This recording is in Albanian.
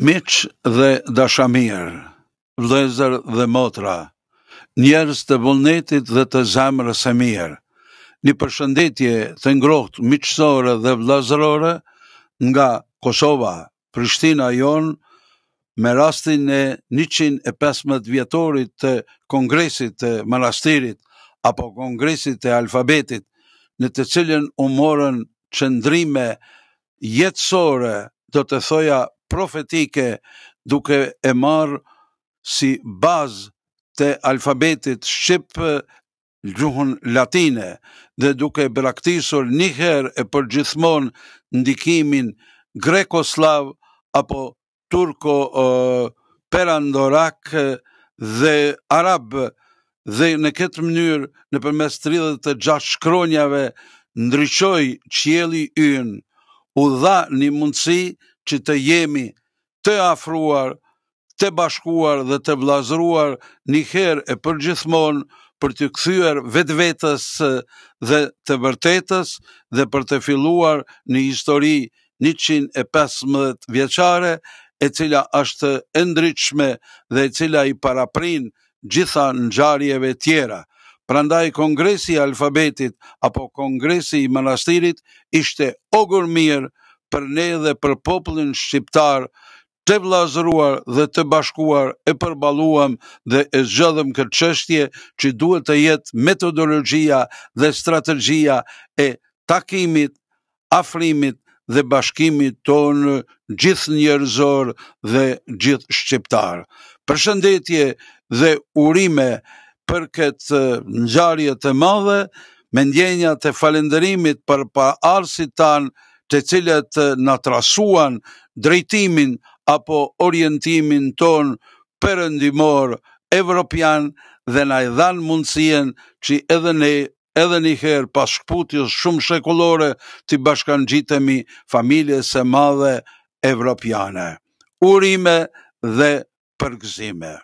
Miç dhe Dashamir, vëllezër dhe motra, njerëz të vullnetit dhe të zemrës së mirë. Një përshëndetje të ngrohtë miqësore dhe vëllazërore nga Kosova, Prishtina jon, me rastin e 115 vjetorit të Kongresit të Manastirit apo Kongresit të Alfabetit, në të cilën u morën çndrime jetësore do të thoja profetike duke e marë si bazë të alfabetit Shqipë gjuhën latine dhe duke braktisur njëherë e përgjithmon ndikimin greko-slav apo turko-perandorak dhe arab dhe në këtë mënyrë në përmes 36 shkronjave ndryqoj qjeli yn u dha një mundësi që të jemi të afruar, të bashkuar dhe të blazruar një herë e përgjithmonë për të këthyër vetë vetës dhe të vërtetës dhe për të filluar një histori 115 vjeqare e cila është endryqme dhe e cila i paraprin gjitha në gjarjeve tjera. Prandaj Kongresi Alfabetit apo Kongresi i Manastirit ishte ogur mirë për ne dhe për popullin shqiptar të blazruar dhe të bashkuar e përbaluam dhe e zgjëdhëm këtë qështje që duhet të jetë metodologjia dhe strategjia e takimit, afrimit dhe bashkimit tonë gjithë njerëzor dhe gjithë shqiptar. Përshëndetje dhe urime për këtë njarje të madhe, me ndjenja të falenderimit për pa arsit tanë, të cilët na trasuan drejtimin apo orientimin ton perëndimor evropian dhe na i dhan mundësinë që edhe ne edhe një herë pas shkputjës shumë shekullore të bashkan gjitemi familje se madhe evropiane. Urime dhe përgëzime.